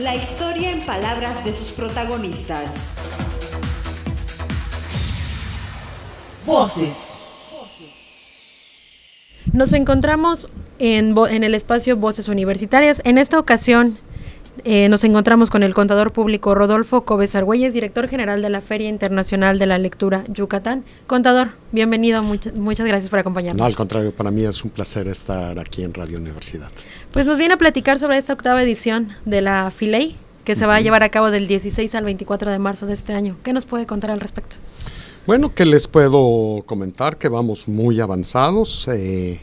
La historia en palabras de sus protagonistas. Voces. Nos encontramos en, en el espacio Voces Universitarias. En esta ocasión eh, nos encontramos con el contador público Rodolfo Cobes Argüelles, director general de la Feria Internacional de la Lectura Yucatán. Contador, bienvenido, muchas gracias por acompañarnos. No, al contrario, para mí es un placer estar aquí en Radio Universidad. Pues nos viene a platicar sobre esta octava edición de la FILEI, que se va a llevar a cabo del 16 al 24 de marzo de este año. ¿Qué nos puede contar al respecto? Bueno, que les puedo comentar que vamos muy avanzados. Eh,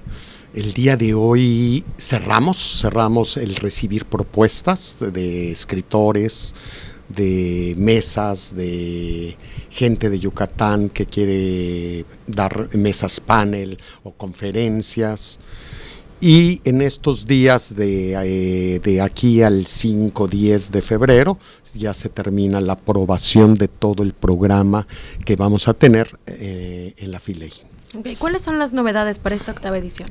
el día de hoy cerramos, cerramos el recibir propuestas de escritores, de mesas, de gente de Yucatán que quiere dar mesas panel o conferencias. Y en estos días de, eh, aquí al 5-10 de febrero ya se termina la aprobación de todo el programa que vamos a tener eh, en la FILEI. ¿Cuáles son las novedades para esta octava edición?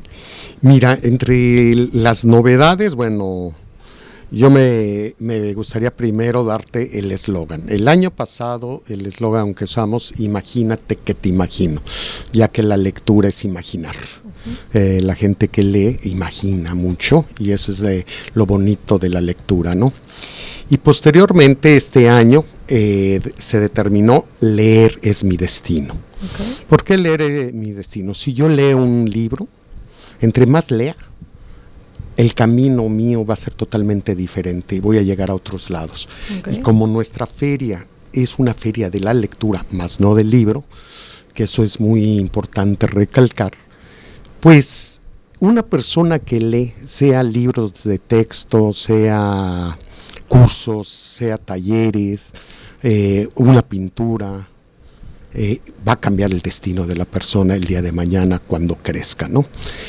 Mira, entre las novedades, bueno, yo me, gustaría primero darte el eslogan. El año pasado el eslogan que usamos, imagínate que te imagino, ya que la lectura es imaginar. Eh, la gente que lee imagina mucho y eso es lo bonito de la lectura, ¿no? Y posteriormente este año eh, se determinó leer es mi destino. ¿Por qué leer es eh, mi destino? Si yo leo un libro, entre más lea, el camino mío va a ser totalmente diferente y voy a llegar a otros lados. Y como nuestra feria es una feria de la lectura, más no del libro, que eso es muy importante recalcar, pues una persona que lee, sea libros de texto, sea cursos, sea talleres, eh, una pintura, eh, va a cambiar el destino de la persona el día de mañana cuando crezca, ¿no?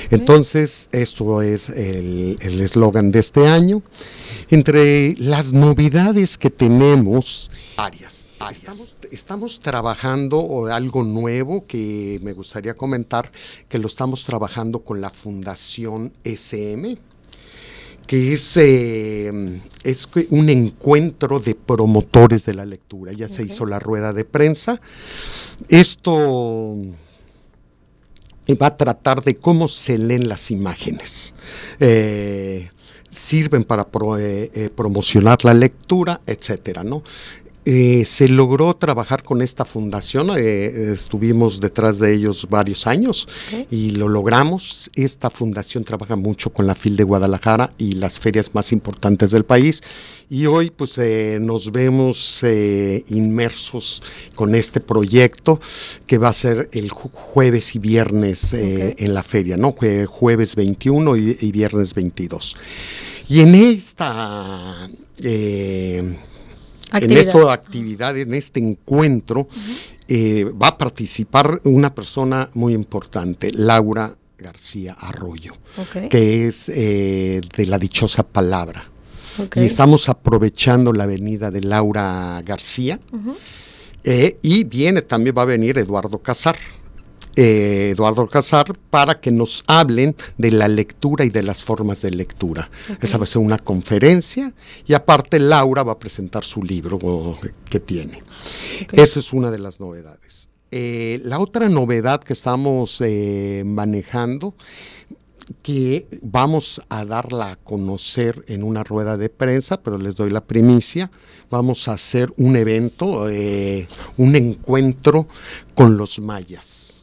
Entonces, esto es el eslogan de este año. Entre las novedades que tenemos, varias, Estamos, estamos, trabajando algo nuevo que me gustaría comentar, que lo estamos trabajando con la Fundación SM, que es, eh, un encuentro de promotores de la lectura. Ya se hizo la rueda de prensa. Esto va a tratar de cómo se leen las imágenes. Eh, sirven para eh, promocionar la lectura, etcétera, ¿no? Eh, se logró trabajar con esta fundación, eh, estuvimos detrás de ellos varios años y lo logramos. Esta fundación trabaja mucho con la FIL de Guadalajara y las ferias más importantes del país y hoy pues eh, nos vemos inmersos con este proyecto que va a ser el jueves y viernes en la feria, ¿no? jueves 21 y, y, viernes 22. Y en esta en esta actividad, en este encuentro, eh, va a participar una persona muy importante, Laura García Arroyo, que es eh, de la dichosa palabra. Y estamos aprovechando la venida de Laura García. Eh, y viene también, va a venir Eduardo Casar. Eh, Eduardo Casar para que nos hablen de la lectura y de las formas de lectura. Esa va a ser una conferencia y aparte Laura va a presentar su libro eh, que tiene. Esa es una de las novedades. Eh, la otra novedad que estamos manejando que vamos a darla a conocer en una rueda de prensa, pero les doy la primicia. Vamos a hacer un evento, un encuentro con los mayas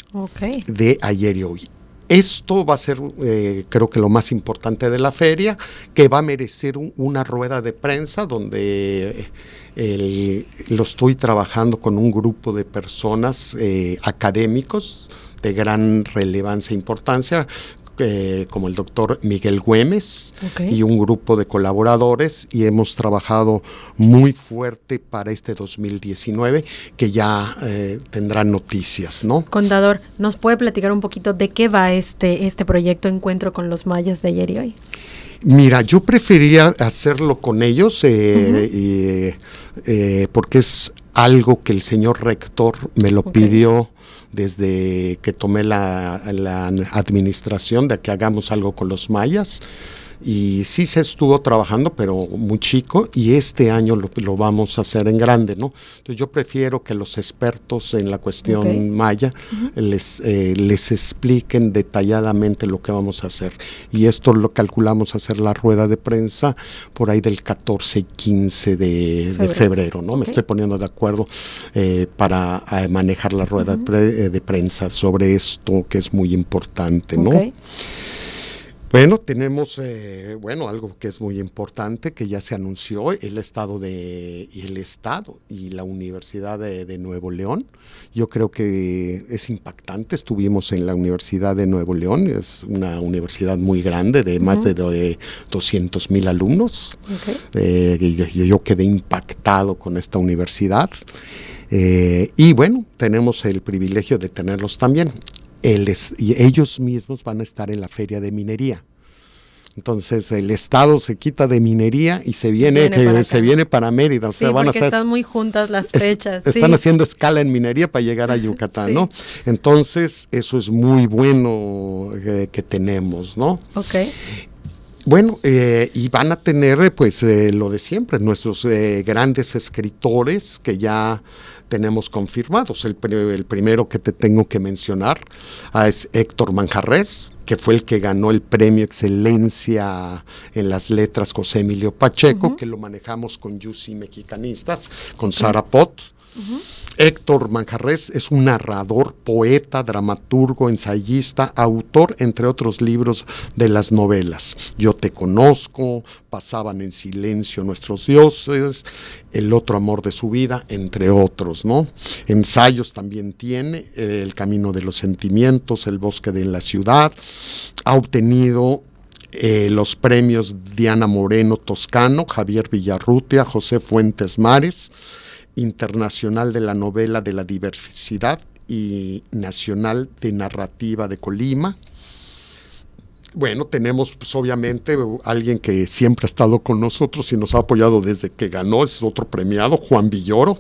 de ayer y hoy. Esto va a ser, eh, creo que lo más importante de la feria, que va a merecer una rueda de prensa donde eh, lo estoy trabajando con un grupo de personas eh, académicos de gran relevancia e importancia, eh, como el doctor Miguel Güemes y un grupo de colaboradores y hemos trabajado muy fuerte para este 2019 que ya eh, tendrán noticias, ¿no? Contador, ¿nos puede platicar un poquito de qué va este, este proyecto Encuentro con los Mayas de ayer y hoy? Mira, yo prefería hacerlo con ellos eh, eh, porque es algo que el señor rector me lo pidió desde que tomé la, administración de que hagamos algo con los mayas y sí se estuvo trabajando, pero muy chico, y este año lo, lo vamos a hacer en grande, ¿no? Entonces yo prefiero que los expertos en la cuestión maya les, eh, les expliquen detalladamente lo que vamos a hacer. Y esto lo calculamos hacer la rueda de prensa por ahí del 14 y 15 de febrero, ¿no? Me estoy poniendo de acuerdo eh, para manejar la rueda eh, de, prensa sobre esto que es muy importante, ¿no? Bueno, tenemos eh, bueno algo que es muy importante que ya se anunció el estado de el estado y la Universidad de, Nuevo León. Yo creo que es impactante. Estuvimos en la Universidad de Nuevo León, es una universidad muy grande de más de, 200 mil alumnos. Eh, yo quedé impactado con esta universidad. Eh, y bueno, tenemos el privilegio de tenerlos también ellos mismos van a estar en la feria de minería. Entonces el Estado se quita de minería y se viene, eh, se viene para Mérida. van están muy juntas las fechas. Están haciendo escala en minería para llegar a Yucatán, ¿no? Entonces eso es muy bueno eh, que tenemos, ¿no? Ok. Bueno, eh, y van a tener pues lo de siempre, nuestros grandes escritores que ya tenemos confirmados. El, el primero que te tengo que mencionar ah, es Héctor Manjarres, que fue el que ganó el premio Excelencia en las letras José Emilio Pacheco, que lo manejamos con Yusi Mexicanistas, con Sara Pot Héctor Manjarres es un narrador, poeta, dramaturgo, ensayista, autor, entre otros libros de las novelas. Yo te conozco, pasaban en silencio nuestros dioses, el otro amor de su vida, entre otros, ¿no? Ensayos también tiene, eh, El camino de los sentimientos, El bosque de la ciudad, ha obtenido eh, los premios Diana Moreno Toscano, Javier Villarrutia, José Fuentes Mares, internacional de la novela de la diversidad y nacional de narrativa de Colima. Bueno, tenemos pues, obviamente alguien que siempre ha estado con nosotros y nos ha apoyado desde que ganó, es otro premiado, Juan Villoro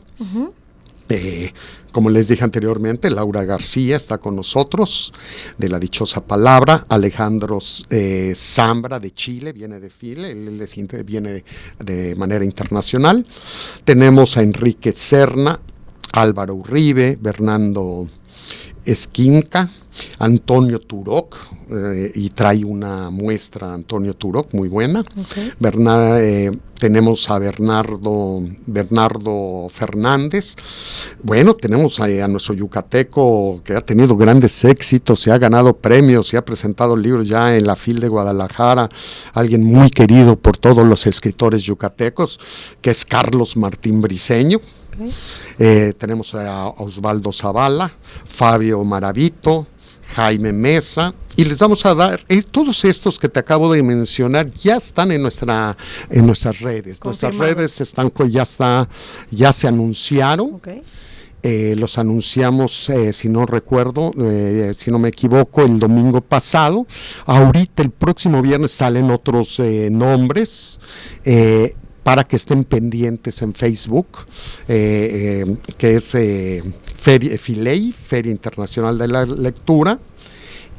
como les dije anteriormente, Laura García está con nosotros, de la dichosa palabra. Alejandro eh, Zambra de Chile, viene de Chile, él viene de manera internacional. Tenemos a Enrique Cerna, Álvaro Uribe, Bernardo Esquinca, Antonio Turok, eh, y trae una muestra Antonio Turok muy buena. Eh, tenemos a Bernardo, Fernández. Bueno, tenemos a, nuestro yucateco que ha tenido grandes éxitos, se ha ganado premios, se ha presentado libros ya en la FIL de Guadalajara, alguien muy querido por todos los escritores yucatecos, que es Carlos Martín Briseño eh, tenemos a Osvaldo Zavala, Fabio Maravito, Jaime Mesa, y les vamos a dar, eh, todos estos que te acabo de mencionar ya están en, nuestra, en nuestras redes. Nuestras redes están, ya, está, ya se anunciaron. Eh, los anunciamos, eh, si no recuerdo, si no me equivoco, el domingo pasado. Ahorita, el próximo viernes, salen otros nombres para que estén pendientes en Facebook, eh, eh, que es eh, Feria, FILEI, Feria Internacional de la Lectura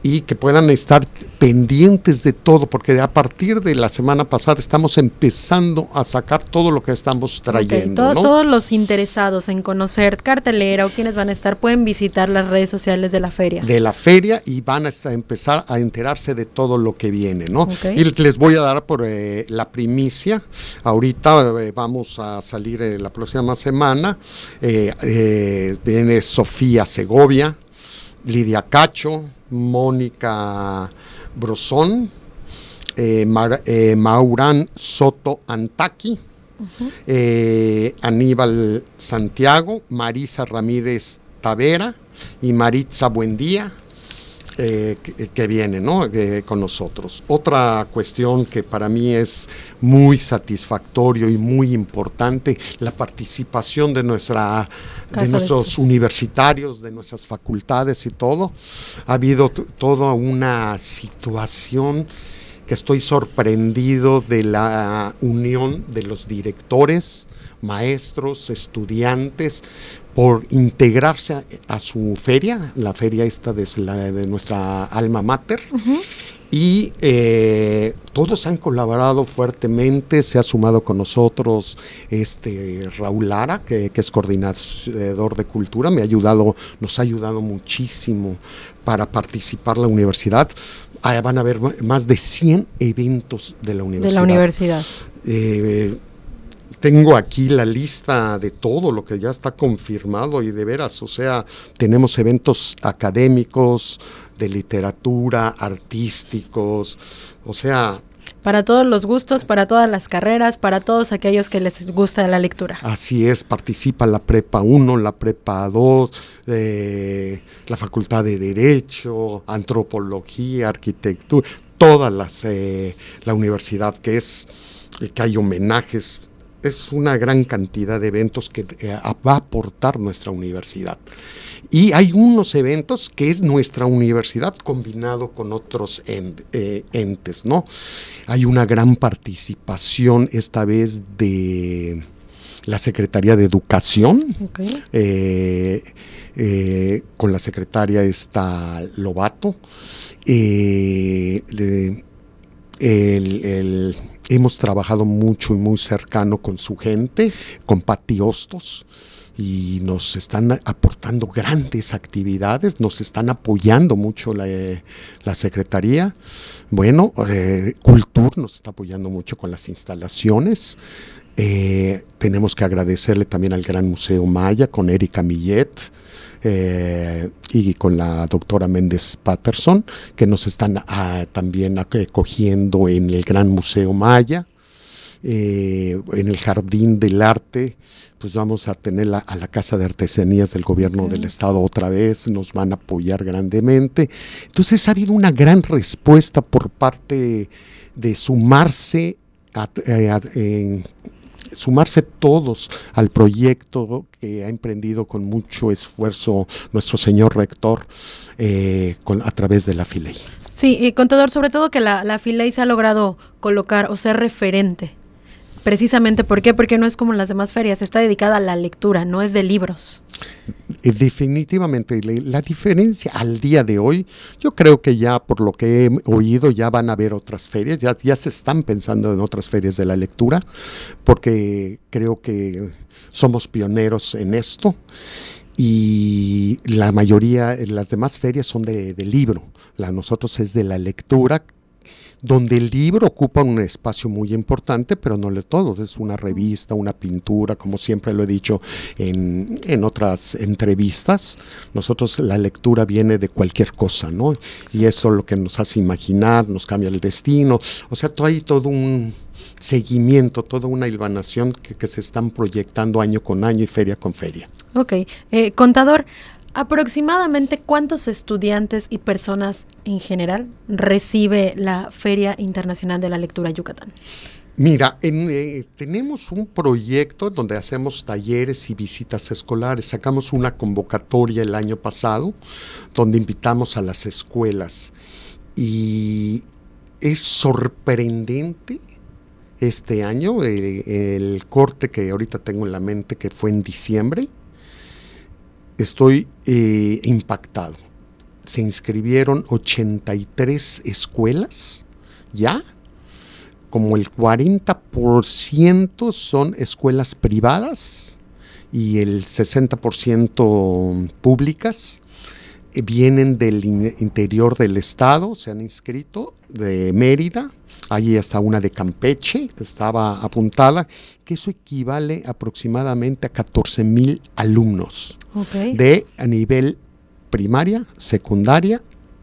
y que puedan estar pendientes de todo, porque a partir de la semana pasada estamos empezando a sacar todo lo que estamos trayendo. Todos los interesados en conocer cartelera o quienes van a estar pueden visitar las redes sociales de la feria. De la feria y van a empezar a enterarse de todo lo que viene, ¿no? Y les voy a dar por eh, la primicia. Ahorita eh, vamos a salir eh, la próxima semana. viene Sofía Segovia, Lidia Cacho. Mónica Brosón, eh, eh, Maurán Soto Antaki, eh, Aníbal Santiago, Marisa Ramírez Tavera y Maritza Buendía. Eh, que, viene ¿no? Eh, con nosotros. Otra cuestión que para mí es muy satisfactorio y muy importante, la participación de, nuestra, de nuestros universitarios, de nuestras facultades y todo. Ha habido toda una situación que estoy sorprendido de la unión de los directores, maestros, estudiantes, por integrarse a, su feria, la feria esta de, nuestra alma mater. Y eh, todos han colaborado fuertemente, se ha sumado con nosotros este Raúl Lara, que, es coordinador de cultura, me ha ayudado, nos ha ayudado muchísimo para participar la universidad. Ah, van a haber más de 100 eventos de la universidad. De la universidad. Eh, tengo aquí la lista de todo lo que ya está confirmado y de veras, o sea, tenemos eventos académicos, de literatura, artísticos, o sea, para todos los gustos, para todas las carreras, para todos aquellos que les gusta la lectura. Así es, participa la Prepa 1, la Prepa 2, eh, la Facultad de Derecho, Antropología, Arquitectura, todas las, eh, la universidad que es, que hay homenajes es una gran cantidad de eventos que eh, va a aportar nuestra universidad. Y hay unos eventos que es nuestra universidad combinado con otros eh, entes, ¿no? Hay una gran participación esta vez de la Secretaría de Educación, eh, con la secretaria está Lobato, el Hemos trabajado mucho y muy cercano con su gente, con Patiostos y nos están aportando grandes actividades, nos están apoyando mucho la, eh, la Secretaría. Bueno, eh, Cultur nos está apoyando mucho con las instalaciones. Eh, tenemos que agradecerle también al Gran Museo Maya con Erika Millet eh, y con la doctora Méndez Patterson, que nos están ah, también acogiendo eh, en el Gran Museo Maya. Eh, en el Jardín del Arte, pues vamos a tener a la Casa de Artesanías del Gobierno del Estado otra vez, nos van a apoyar grandemente. Entonces ha habido una gran respuesta por parte de sumarse en sumarse todos al proyecto que ha emprendido con mucho esfuerzo nuestro señor rector eh, con, a través de la FILEI. Sí, y contador, sobre todo que la, la FILEI se ha logrado colocar o ser referente Precisamente, ¿por qué? Porque no es como las demás ferias, está dedicada a la lectura, no es de libros. Eh, definitivamente, la diferencia al día de hoy, yo creo que ya por lo que he oído ya van a haber otras ferias, ya, se están pensando en otras ferias de la lectura, porque creo que somos pioneros en esto y la mayoría, las demás ferias son de, libro, la nosotros es de la lectura, donde el libro ocupa un espacio muy importante, pero no le todo. Es una revista, una pintura, como siempre lo he dicho en, otras entrevistas. Nosotros la lectura viene de cualquier cosa, ¿no? Y eso es lo que nos hace imaginar, nos cambia el destino. O sea, hay todo un seguimiento, toda una hilvanación que, se están proyectando año con año y feria con feria. Ok. Eh, contador, ¿Aproximadamente cuántos estudiantes y personas en general recibe la Feria Internacional de la Lectura Yucatán? Mira, eh, tenemos un proyecto donde hacemos talleres y visitas escolares. Sacamos una convocatoria el año pasado donde invitamos a las escuelas y es sorprendente este año, eh, el corte que ahorita tengo en la mente que fue en diciembre, estoy eh, impactado. Se inscribieron 83 escuelas ya, como el 40% son escuelas privadas y el 60% públicas. Eh, vienen del interior del estado, se han inscrito de Mérida, allí está una de Campeche, que estaba apuntada, que eso equivale aproximadamente a 14 mil alumnos de nivel primaria, secundaria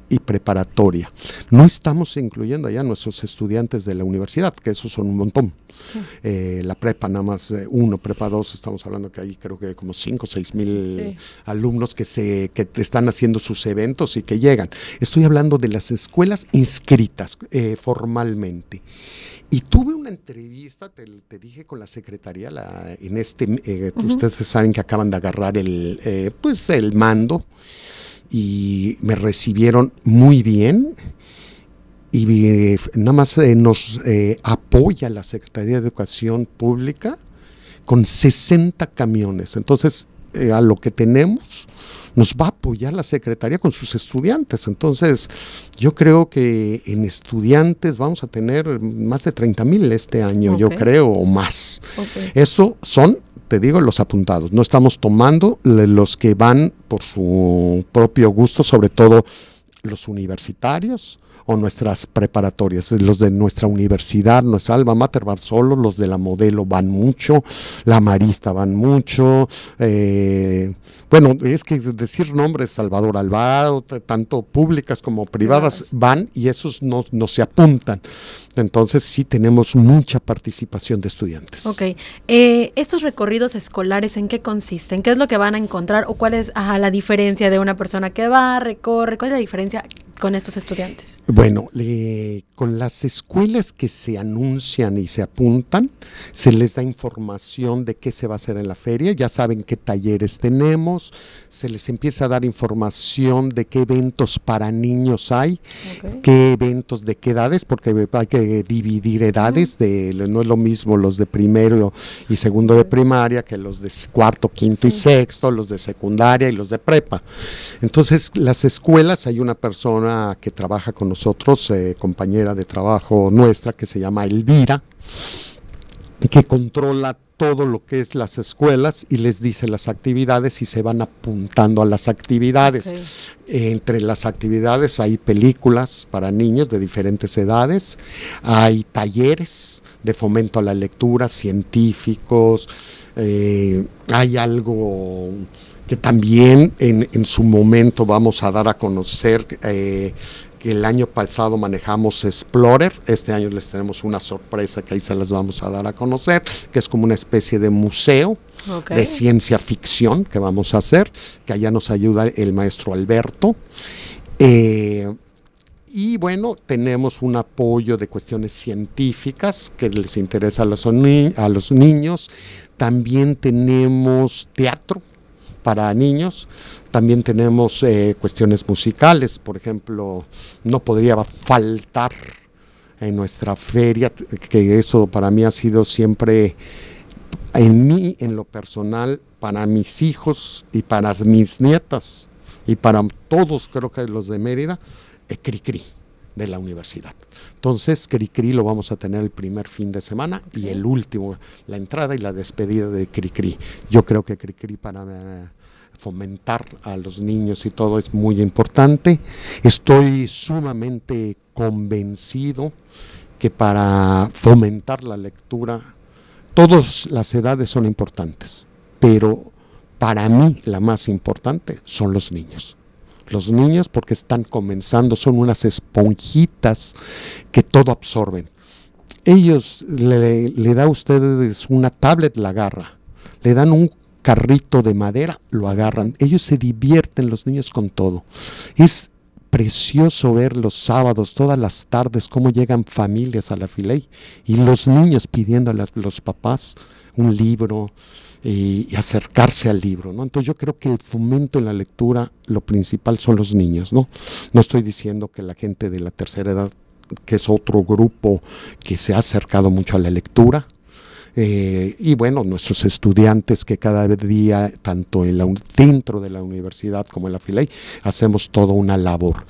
y preparatoria. No estamos incluyendo allá nuestros estudiantes de la universidad, que esos son un montón. Eh, la prepa nada más eh, uno, prepa dos, estamos hablando que hay creo que como 5 o 6 mil alumnos que, se, que están haciendo sus eventos y que llegan. Estoy hablando de las escuelas inscritas eh, formalmente. Y tuve una entrevista, te, dije, con la secretaría, la, en este, eh, ustedes saben que acaban de agarrar el, eh, pues el mando y me recibieron muy bien y nada más eh, nos apoya la Secretaría de Educación Pública con 60 camiones. Entonces, eh, a lo que tenemos, nos va a apoyar la Secretaría con sus estudiantes. Entonces, yo creo que en estudiantes vamos a tener más de 30 mil este año, yo creo, o más. Eso son te digo, los apuntados. No estamos tomando los que van por su propio gusto, sobre todo los universitarios, o nuestras preparatorias. Los de nuestra universidad, nuestra alma mater van solo, los de la modelo van mucho, la marista van mucho. Eh, bueno, es que decir nombres, Salvador Alvarado, tanto públicas como privadas, van y esos no, se apuntan. Entonces sí tenemos mucha participación de estudiantes. Ok. Eh, ¿Estos recorridos escolares en qué consisten? ¿Qué es lo que van a encontrar o cuál es la diferencia de una persona que va, recorre? ¿Cuál es la diferencia con estos estudiantes? Bueno, con las escuelas que se anuncian y se apuntan, se les da información de qué se va a hacer en la feria, ya saben qué talleres tenemos, se les empieza a dar información de qué eventos para niños hay, qué eventos de qué edades, porque hay que dividir edades, no es lo mismo los de primero y segundo de primaria que los de cuarto, quinto y sexto, los de secundaria y los de prepa. Entonces, las escuelas, hay una persona que trabaja con nosotros, eh, compañera de trabajo nuestra, que se llama Elvira, que controla todo lo que es las escuelas y les dice las actividades y se van apuntando a las actividades. Entre las actividades hay películas para niños de diferentes edades, hay talleres de fomento a la lectura, científicos, eh, hay algo que también en, su momento vamos a dar a conocer eh, que el año pasado manejamos Explorer, este año les tenemos una sorpresa que ahí se las vamos a dar a conocer, que es como una especie de museo de ciencia ficción que vamos a hacer, que allá nos ayuda el maestro Alberto. Eh, y bueno, tenemos un apoyo de cuestiones científicas que les interesa a los niños. También tenemos teatro, para niños. También tenemos eh, cuestiones musicales, por ejemplo, no podría faltar en nuestra feria, que eso para mí ha sido siempre en mí, en lo personal, para mis hijos y para mis nietas y para todos, creo que los de Mérida, eh, Cricri de la universidad. Entonces, Cricri lo vamos a tener el primer fin de semana y el último, la entrada y la despedida de Cricri. Yo creo que Cricri para fomentar a los niños y todo es muy importante. Estoy sumamente convencido que para fomentar la lectura, todas las edades son importantes, pero para mí la más importante son los niños. Los niños porque están comenzando, son unas esponjitas que todo absorben. Ellos le, da a ustedes una tablet, la garra, Le dan un carrito de madera, lo agarran. Ellos se divierten los niños con todo. Es precioso ver los sábados, todas las tardes, cómo llegan familias a la filey y los niños pidiendo a los papás un libro y, eh, y, acercarse al libro, ¿no? Entonces yo creo que el fomento en la lectura, lo principal son los niños, ¿no? No estoy diciendo que la gente de la tercera edad, que es otro grupo que se ha acercado mucho a la lectura, eh, y bueno, nuestros estudiantes que cada día, tanto en dentro de la universidad como en la FILEI, hacemos toda una labor.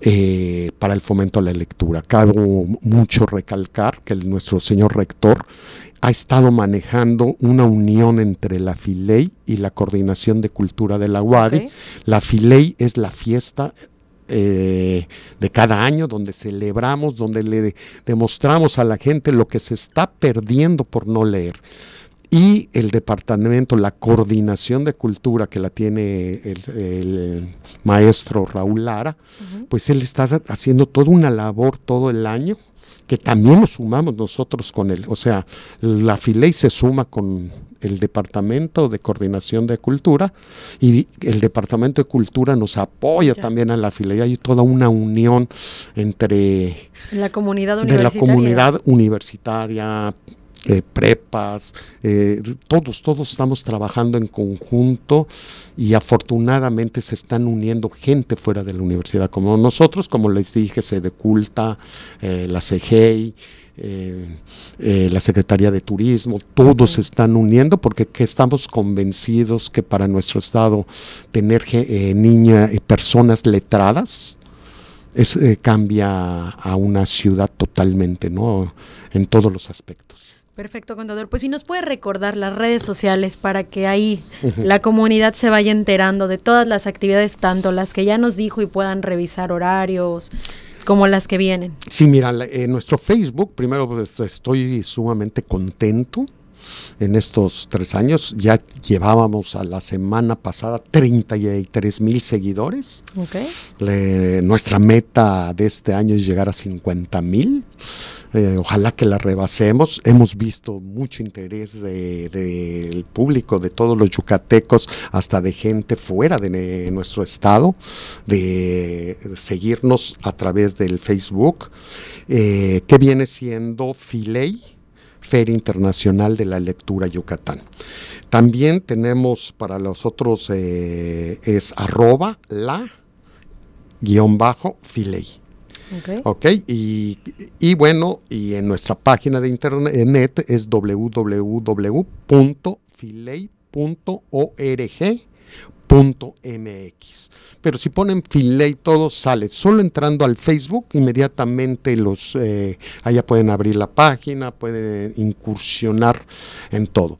Eh, para el fomento de la lectura. Cabo mucho recalcar que nuestro señor rector ha estado manejando una unión entre la FILEI y la Coordinación de Cultura de la UADI. La FILEI es la fiesta eh, de cada año, donde celebramos, donde le demostramos a la gente lo que se está perdiendo por no leer. Y el departamento, la coordinación de cultura que la tiene el, maestro Raúl Lara, pues él está haciendo toda una labor todo el año que también nos sumamos nosotros con él. O sea, la FILEI se suma con el Departamento de Coordinación de Cultura y el Departamento de Cultura nos apoya también a la FILEI. Hay toda una unión entre... la comunidad universitaria, eh, prepas, eh, todos, todos estamos trabajando en conjunto y afortunadamente se están uniendo gente fuera de la universidad, como nosotros, como les dije, Sede Culta, eh, la CGI, la Secretaría de Turismo, todos se están uniendo porque estamos convencidos que para nuestro estado tener niña, personas letradas, es, cambia a una ciudad totalmente, ¿no? En todos los aspectos. Perfecto, contador. Pues si nos puede recordar las redes sociales para que ahí la comunidad se vaya enterando de todas las actividades, tanto las que ya nos dijo y puedan revisar horarios como las que vienen. Sí, mira, en eh, nuestro Facebook, primero pues, estoy sumamente contento en estos tres años. Ya llevábamos a la semana pasada 33 mil seguidores. nuestra meta de este año es llegar a 50 mil. Eh, ojalá que la rebasemos. Hemos visto mucho interés del público, de todos los yucatecos, hasta de gente fuera de, nuestro estado, de seguirnos a través del Facebook, eh, ¿Qué viene siendo Filey Feria Internacional de la Lectura Yucatán. También tenemos para los otros eh, es arroba la guión bajo filey. Okay. Y, y, bueno, y en nuestra página de internet eh, es www.filey.org .mx. Pero si ponen Finlay todo sale. Solo entrando al Facebook, inmediatamente los eh, allá pueden abrir la página, pueden incursionar en todo.